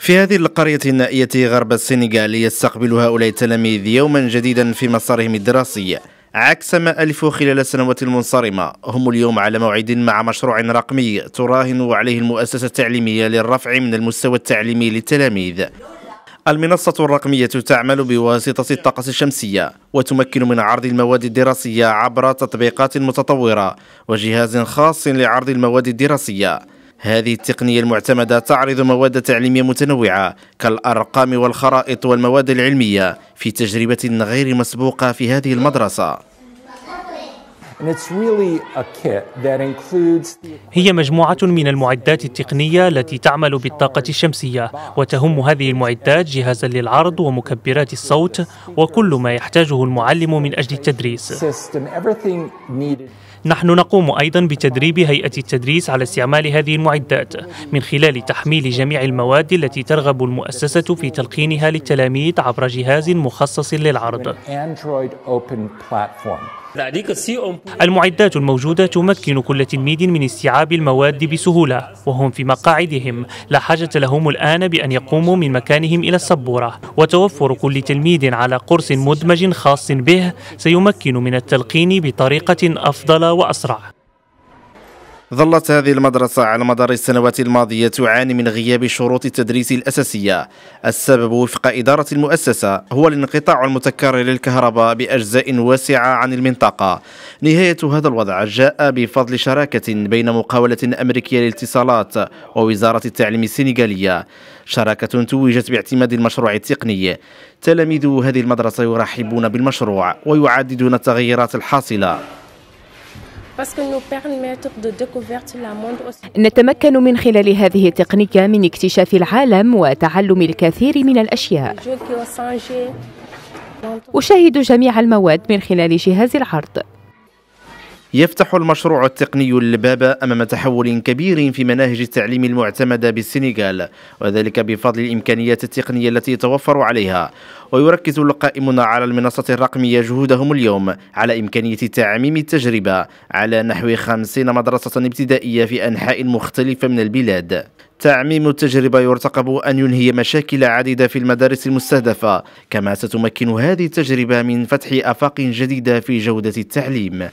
في هذه القرية النائية غرب السنغال يستقبل هؤلاء التلاميذ يوما جديدا في مسارهم الدراسي عكس ما ألفوا خلال السنوات المنصرمة هم اليوم على موعد مع مشروع رقمي تراهن عليه المؤسسة التعليمية للرفع من المستوى التعليمي للتلاميذ المنصة الرقمية تعمل بواسطة الطاقة الشمسية وتمكن من عرض المواد الدراسية عبر تطبيقات متطورة وجهاز خاص لعرض المواد الدراسية هذه التقنية المعتمدة تعرض مواد تعليمية متنوعة كالأرقام والخرائط والمواد العلمية في تجربة غير مسبوقة في هذه المدرسة هي مجموعة من المعدات التقنية التي تعمل بالطاقة الشمسية وتهم هذه المعدات جهازا للعرض ومكبرات الصوت وكل ما يحتاجه المعلم من أجل التدريس نحن نقوم أيضا بتدريب هيئة التدريس على استعمال هذه المعدات من خلال تحميل جميع المواد التي ترغب المؤسسة في تلقينها للتلاميذ عبر جهاز مخصص للعرض. المعدات الموجودة تمكن كل تلميذ من استيعاب المواد بسهولة وهم في مقاعدهم لا حاجة لهم الآن بأن يقوموا من مكانهم إلى السبورة وتوفر كل تلميذ على قرص مدمج خاص به سيمكن من التلقين بطريقة أفضل وأسرع ظلت هذه المدرسة على مدار السنوات الماضية تعاني من غياب شروط التدريس الأساسية السبب وفق إدارة المؤسسة هو الانقطاع المتكرر للكهرباء بأجزاء واسعة عن المنطقة نهاية هذا الوضع جاء بفضل شراكة بين مقاولة أمريكية للاتصالات ووزارة التعليم السنغالية شراكة توجت باعتماد المشروع التقني تلاميذ هذه المدرسة يرحبون بالمشروع ويعددون التغيرات الحاصلة نتمكن من خلال هذه التقنية من اكتشاف العالم وتعلم الكثير من الأشياء أشاهد جميع المواد من خلال جهاز العرض يفتح المشروع التقني الباب أمام تحول كبير في مناهج التعليم المعتمدة بالسنغال وذلك بفضل الإمكانيات التقنية التي توفر عليها ويركز القائمون على المنصة الرقمية جهودهم اليوم على إمكانية تعميم التجربة على نحو خمسين مدرسة ابتدائية في أنحاء مختلفة من البلاد تعميم التجربة يرتقب أن ينهي مشاكل عديدة في المدارس المستهدفة كما ستمكن هذه التجربة من فتح آفاق جديدة في جودة التعليم